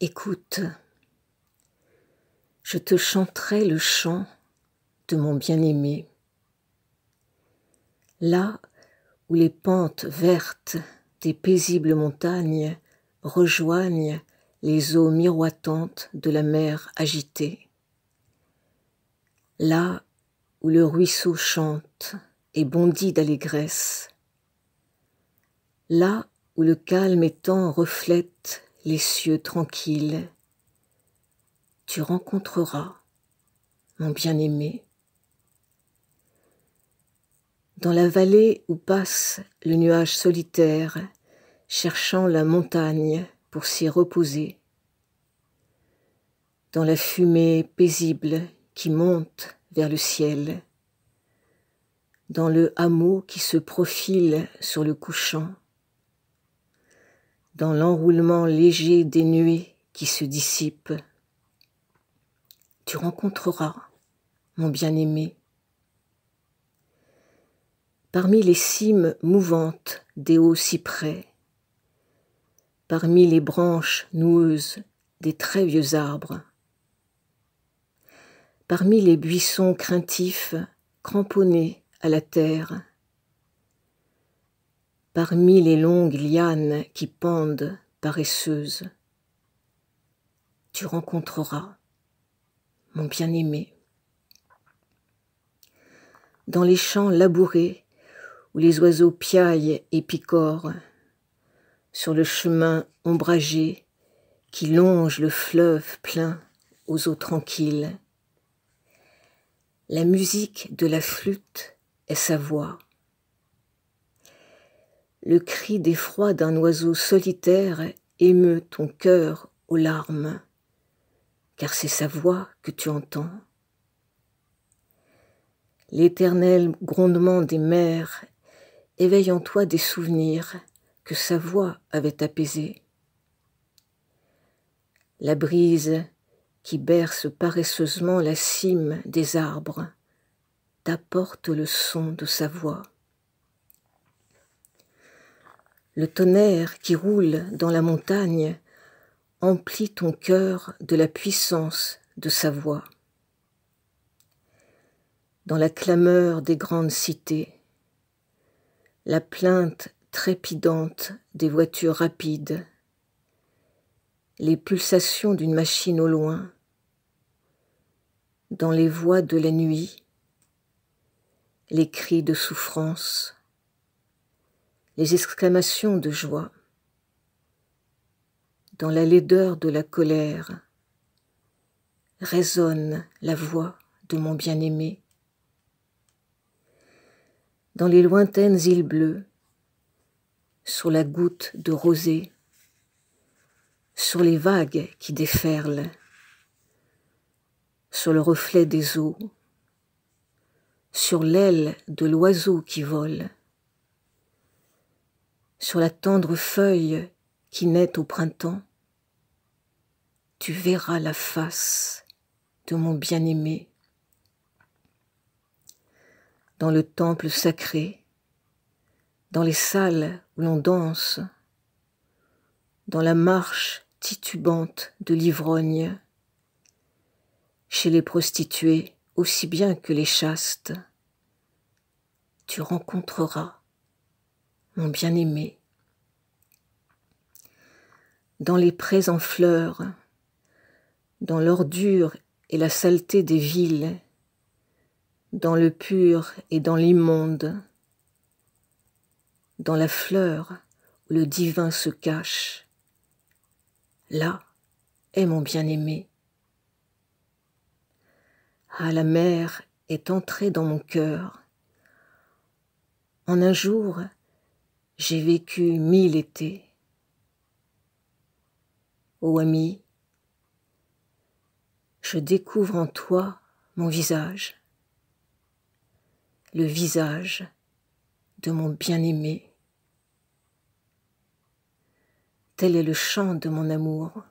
Écoute, je te chanterai le chant de mon bien-aimé. Là où les pentes vertes des paisibles montagnes rejoignent les eaux miroitantes de la mer agitée. Là où le ruisseau chante et bondit d'allégresse. Là où le calme étang reflète les cieux tranquilles. Tu rencontreras mon bien-aimé. Dans la vallée où passe le nuage solitaire, cherchant la montagne pour s'y reposer, dans la fumée paisible qui monte vers le ciel, dans le hameau qui se profile sur le couchant, dans l'enroulement léger des nuées qui se dissipent. Tu rencontreras mon bien-aimé. Parmi les cimes mouvantes des hauts cyprès, parmi les branches noueuses des très vieux arbres, parmi les buissons craintifs cramponnés à la terre, parmi les longues lianes qui pendent paresseuses. Tu rencontreras mon bien-aimé. Dans les champs labourés où les oiseaux piaillent et picorent, sur le chemin ombragé qui longe le fleuve plein aux eaux tranquilles, la musique de la flûte est sa voix. Le cri d'effroi d'un oiseau solitaire émeut ton cœur aux larmes, car c'est sa voix que tu entends. L'éternel grondement des mers éveille en toi des souvenirs que sa voix avait apaisés. La brise qui berce paresseusement la cime des arbres t'apporte le son de sa voix le tonnerre qui roule dans la montagne emplit ton cœur de la puissance de sa voix. Dans la clameur des grandes cités, la plainte trépidante des voitures rapides, les pulsations d'une machine au loin, dans les voix de la nuit, les cris de souffrance, les exclamations de joie. Dans la laideur de la colère résonne la voix de mon bien-aimé. Dans les lointaines îles bleues, sur la goutte de rosée, sur les vagues qui déferlent, sur le reflet des eaux, sur l'aile de l'oiseau qui vole sur la tendre feuille qui naît au printemps, tu verras la face de mon bien-aimé. Dans le temple sacré, dans les salles où l'on danse, dans la marche titubante de l'ivrogne, chez les prostituées aussi bien que les chastes, tu rencontreras mon bien-aimé. Dans les prés en fleurs, dans l'ordure et la saleté des villes, dans le pur et dans l'immonde, dans la fleur où le divin se cache, là est mon bien-aimé. Ah, la mer est entrée dans mon cœur. En un jour, j'ai vécu mille étés. Ô ami, je découvre en toi mon visage, le visage de mon bien-aimé. Tel est le chant de mon amour.